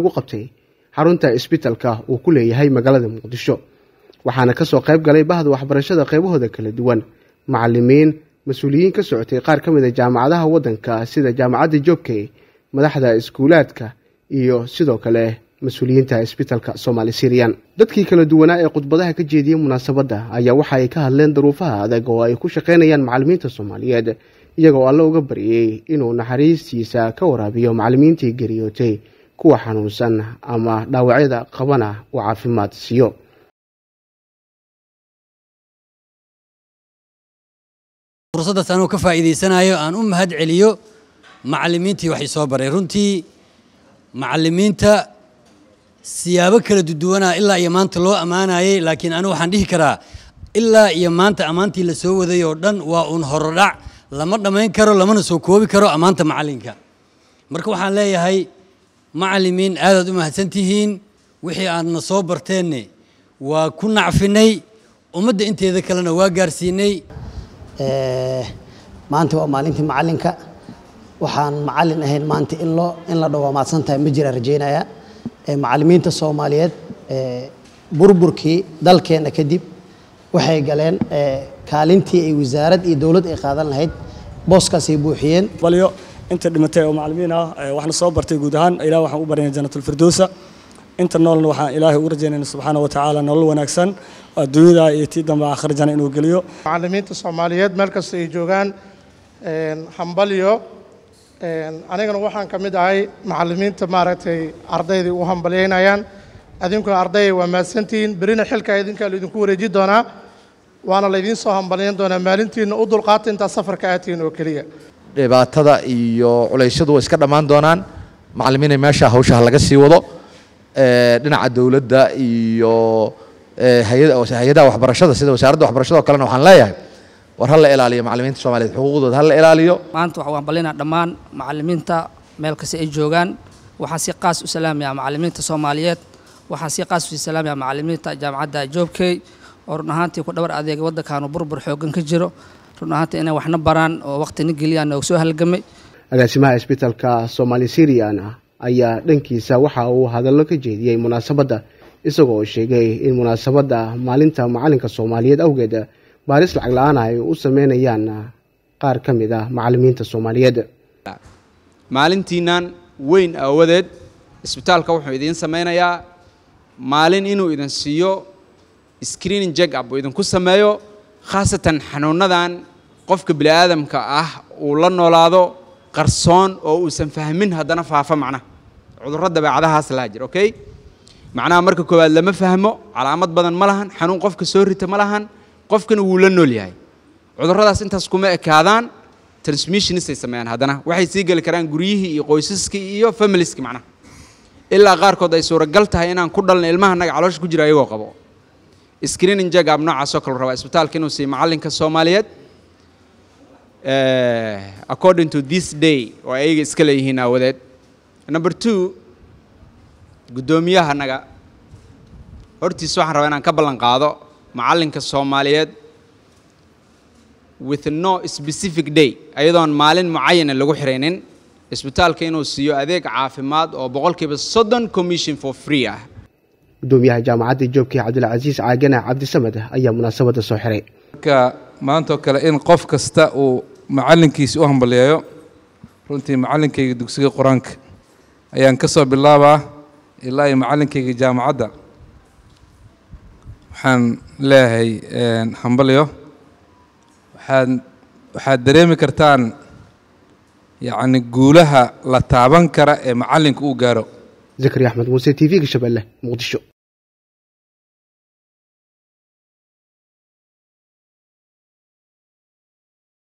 lagu qabtay xarunta isbitalka uu ku leeyahay magaalada muqdisho waxaana kasoo qayb galay bahda waxbarashada qaybahooda kala duwan macalimiin mas-uuliyiin ka socotay qaar ka mid a ah jaamacadaha waddanka sida jaamacadda joobkey madaxda iskuulaadka iyo sidoo kale mas-uuliyiinta isbitalka somaali siriyan dadkii kala duwanaa ee khudbadaha ka jeediyey munaasabadda ayaa waxa ay ka hadleen daruufaha adag oo ay ku shaqaynayaan macalimiinta soomaaliyeed iyagoo alle uga baryey inuu naxariistiisa ka waraabiyo macalimiintii geriyootay kuwa xanuunsan ama dhaawacyada qabana uu caafimaad siiyo fursaddaas anuu ka faa'iidaysanayo aan u mahad celiyo macalimiintii wax soo baray runtii macalimiinta siyaabo kala duduwanaa ilaa iyo maanta loo ammaanayay laakiin anigu waxaan dhihi karaa ilaa iyo maanta ammaantii la soo waday oo dhan waa uun horodhac lama dhammayn karo lamana soo koobi karo ammaanta macalinka marka waxaan leeyahay macallimiin aadaad u mahadsan tihiin wixii aadna soo barteenne waa ku nacfinay ummadda inteeda kalena waa gaarsiinay eh, maanta waa maalintii macalinka waxaan macalin ahayn maanta in loo in la dhawo waa mahadsantahay ma jiraan rajaynayaa eh, macalimiinta soomaaliyeed eh, burburkii dalkeenna kadib waxay galeen kaalintii ay wasaarad iyo dowlad ay qaadan lahayd booskaasay buuxiyeen inta dhimatay oo macalimiin ah waxna soo bartay guud ahaan ilah waxaan u baryana janatulfirdowsa inta noolna waxaan ilaahay ugu rajaynayna subxaana watacaala nolol wanaagsan adduunyada iyo tii dambe akhrijana inuu geliyo macalimiinta soomaaliyeed meel kasta ay joogaan hambalyo anigana waxaan ka mid ahay macalimiinta maaragtay ardaydai u hambalyaynayaan idinkuna ardayay waa mahadsantihiin berina xilka idinkaa laydinku wareeji doonaa waana laydiin soo hambalyayn doonaa maalintiinna u dulqaata intaa safarka aatiin oo keliya dhibaatada iyo culayshadu way iska dhammaan doonaan macallimiinay meesha hawshaha laga sii wado eh, dhinaca dowladda iyo eh, hay-adaha waxbarashada sida wasaaradda waxbarashada oo kalena waxaan leeyahay war ha la ilaaliyo macalimiinta soomaaliyeed xuquuqdooda ha la ilaaliyo maanta waxa waan ballinaa dhammaan macalimiinta meel kasta ay joogaan waxaan si qaas u salaamayaa macalimiinta soomaaliyeed waxaan si qaas usii salaamayaa macalimiinta jaamacadda joobkey oo run ahaantii ku dhabar adeega waddankaanu burbur xooggan ka jiro run ahaanta inay waxna baraan oo waqtina geliyaan og soo halgamay agaasimaha isbitaalka somali syrian ayaa dhankiisa waxa uu hadallo ka jeediyey munaasabadda isagoo sheegay in munaasabadda maalinta macalinka soomaaliyeed awgeed baaris lacag la-aan ay u sameynayaan qaar ka mid a ah macalimiinta soomaaliyeed maalintiinan weyn aawadeed isbitaalka wuxuu idiin sameynayaa maalin inuu idin siiyo screening jag up ah uu idinku sameeyo khaasatan xanuunadan qofka bini aadamka ah uu la noolaado qarsoon oo uusan fahmin haddana faafa macnaha cudurro dabeecadahaas laha jir okay macnaha marka koowaad lama fahmo calaamad badan ma lahan xanuun qofka soo rita ma lahan qofkana wuu la nool yahay cudurradaas intaas kuma ekaadaan transmissionisay sameeyaan haddana waxay sii geli karaan guryihii iyo qoysaskii iyo familiska macnaha ilaa qaarkood ay suuragal tahay inaan ku dhalna ilmaha naga caloosha ku jira ayagoo qabo screening jagaab noocaasoo kale rabaa isbitaalka inuu siiyo macallinka soomaaliyeed eh, according to this day oo ayaga iska leeyihiin aawadeed number two guddoomiyaha naga hortiis waxaan rabaa inaan ka ballan qaado macallinka soomaaliyeed with no specific day ayadoon maalin mucayana lagu xiraynin isbitaalka inuu siiyo adeeg caafimaad oo boqolkiiba soddon commission for free ah guddoomiyaha jaamacadda joobkii cabdilcasiis caagana cabdisamed ah ayaa munaasabadda soo xiray marka maantaoo kale in qof kasta uu macalinkiisi u hambalyeeyo runtii macallinkayga dugsiga qur-aanka ayaan ka soo bilaabaa ilaa iyo macallinkayga jaamacadda waxaan leeyahay hambalyo waxaad waxaad dareemi kartaan yacni guulaha la taaban kara ee macalinka uu gaaro zakari axmed muuse t v-ga shabeelle muqdisho